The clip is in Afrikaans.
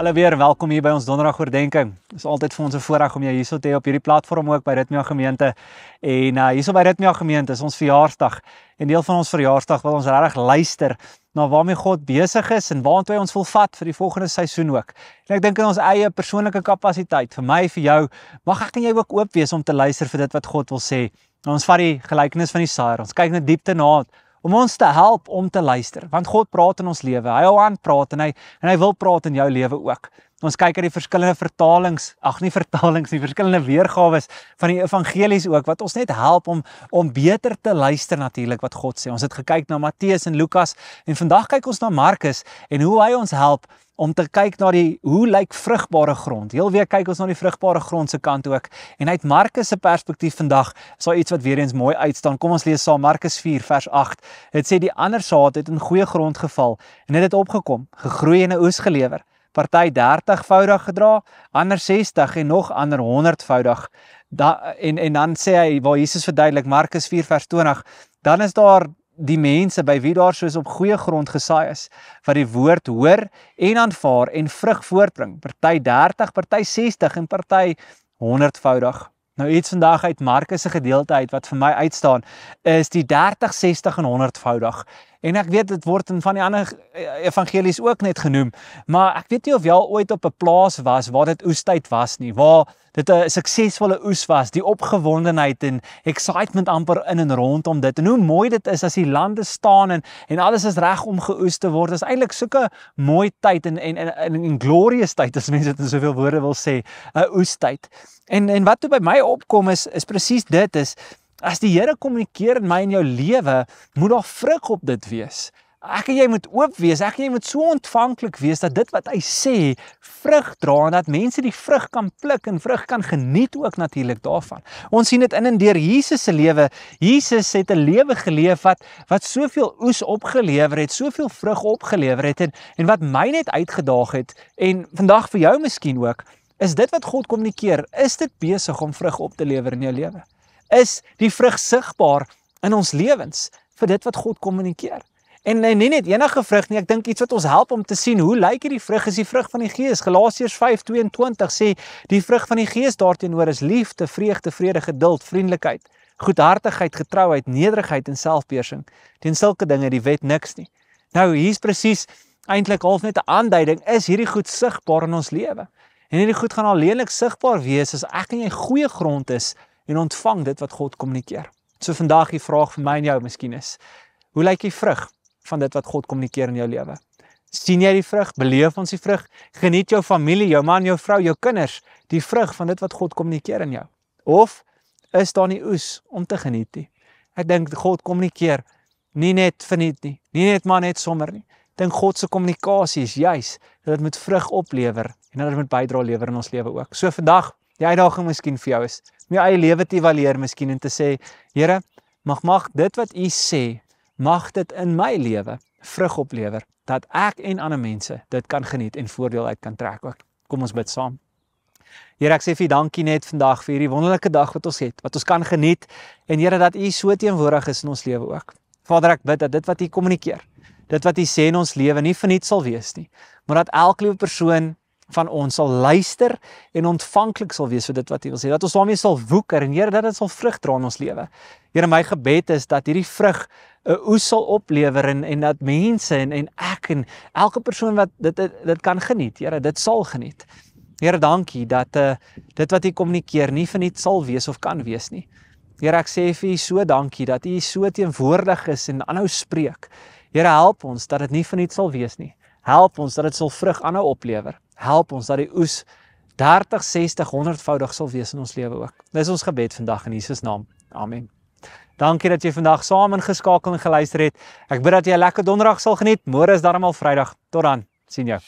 Hallo weer, welkom hier by ons Donderdag oordeenking. Dit is altyd vir ons 'n voorreg om jou hier so te hê op hierdie platform ook by Ritmia Gemeente. En uh hierso by Ritmia Gemeente is ons verjaarsdag en deel van ons verjaarsdag wil ons regtig luister na waarmee God besig is en waantoe hy ons wil vat vir die volgende seisoen ook. En ek dink in ons eie persoonlike kapasiteit, vir my, vir jou, mag ek en jy ook oop wees om te luister vir dit wat God wil sê. Nou ons vat die gelykenis van die saad. Ons kyk net diepte na om ons te help om te luister want God praat in ons lewe. Hy wil aan praat en hy en hy wil praat in jou lewe ook. Ons kyk uit die verskillende vertalings, ag nie vertalings nie, verskillende weergawe van die evangelies ook wat ons net help om om beter te luister natuurlik wat God sê. Ons het gekyk na Matteus en Lukas en vandag kyk ons na Markus en hoe hy ons help om te kyk na die hoe lyk vrugbare grond. Heel weer kyk ons na die vrugbare grond se kant ook en uit Markus se perspektief vandag is daar iets wat weer eens mooi uitstaan. Kom ons lees saam Markus 4 vers 8. Dit sê die ander saad het in goeie grond geval en het dit opgekom, gegroei en 'n oes gelewer. Party 30voudig gedra, ander 60 en nog ander 100voudig. Da en en dan sê hy waar Jesus verduidelik Markus 4 vers 20, dan is daar die mense by wie daar soos op goeie grond gesaai is wat die woord hoor en aanvaar en vrug voortbring party 30 party 60 en party 100voudig nou iets vandag uit Markus se gedeelte uit wat vir my uitstaan is die 30 60 en 100voudig En ek weet dit word in van die ander eh, eh, evangelies ook net genoem, maar ek weet nie of jy al ooit op 'n plaas was waar dit oestyd was nie, waar dit 'n suksesvolle oes was, die opgewondenheid en excitement amper in en rondom dit. En hoe mooi dit is as die lande staan en en alles is reg om geoes te word. Dis eintlik so 'n mooi tyd en en en, en, en glorious tyd as mense dit in soveel woorde wil sê, 'n oestyd. En en wat toe by my opkom is is presies dit is As die Here kommunikeer in my en jou lewe, moet daar vrug op dit wees. Ek en jy moet oop wees. Ek en jy moet so ontvanklik wees dat dit wat hy sê, vrug dra en dat mense die vrug kan pluk en vrug kan geniet ook natuurlik daarvan. Ons sien dit in en deur Jesus se lewe. Jesus het 'n lewe geleef wat wat soveel oes opgelewer het, soveel vrug opgelewer het en en wat my net uitgedaag het en vandag vir jou miskien ook, is dit wat God kommunikeer, is dit besig om vrug op te lewer in jou lewe? is die vrug sigbaar in ons lewens vir dit wat God kommunikeer. En nee, nie net enige vrug nie, ek dink iets wat ons help om te sien hoe lyk hierdie vrug is die vrug van die Gees. Galasiërs 5:22 sê die vrug van die Gees daarteenoor is liefde, vreugde, vrede, geduld, vriendelikheid, goedhartigheid, getrouheid, nederigheid en selfbeheersing. Teen sulke dinge die wet niks nie. Nou hier's presies eintlik half net 'n aanduiding is hierdie goed sigbaar in ons lewe. En hierdie goed gaan alleenlik sigbaar wees as ek en jy goeie grond is en ontvang dit wat God kommunikeer. So vandag die vraag vir my en jou miskien is: Hoe lyk die vrug van dit wat God kommunikeer in jou lewe? sien jy die vrug? Beleef ons die vrug? Geniet jou familie, jou man, jou vrou, jou kinders die vrug van dit wat God kommunikeer in jou? Of is daar nie oes om te geniet nie? Ek dink God kommunikeer nie net vir net nie, nie net maar net sommer nie. Dink God se kommunikasie is juis dat dit moet vrug oplewer en dat dit moet bydra lewer in ons lewe ook. So vandag, die uitdaging miskien vir jou is, om jou eie lewe te evalueer miskien en te sê, Here, mag mag dit wat U sê, mag dit in my lewe vrug oplewer dat ek en ander mense dit kan geniet en voordeel uit kan trek ook. Kom ons bid saam. Here, ek sê vir U dankie net vandag vir hierdie wonderlike dag wat ons het, wat ons kan geniet en Here dat U so teenwoordig is in ons lewe ook. Vader, ek bid dat dit wat U kommunikeer, dit wat U sê in ons lewe nie verniet sal wees nie, maar dat elke liewe persoon van ons sal luister en ontvanklik sal wees vir dit wat U wil sê. Dat ons daarmee sal woeker en Here dat dit sal vrug dra in ons lewe. Here, my gebed is dat hierdie vrug 'n oes sal oplewer en en dat mense en en ek en elke persoon wat dit dit, dit kan geniet, Here, dit sal geniet. Here, dankie dat uh, dit wat U kommunikeer nie vir net sal wees of kan wees nie. Here, ek sê vir U so dankie dat U so teenwoordig is en aanhou spreek. Here help ons dat dit nie van net sal wees nie. Help ons dat dit sal vrug aanhou oplewer help ons dat die oes 30, 60, 100voudig sal wees in ons lewe ook. Dis ons gebed vandag in Jesus naam. Amen. Dankie dat jy vandag saam ingeskakel en geluister het. Ek bid dat jy 'n lekker donderdag sal geniet. Môre is darmal Vrydag. Tot dan. Sien jou.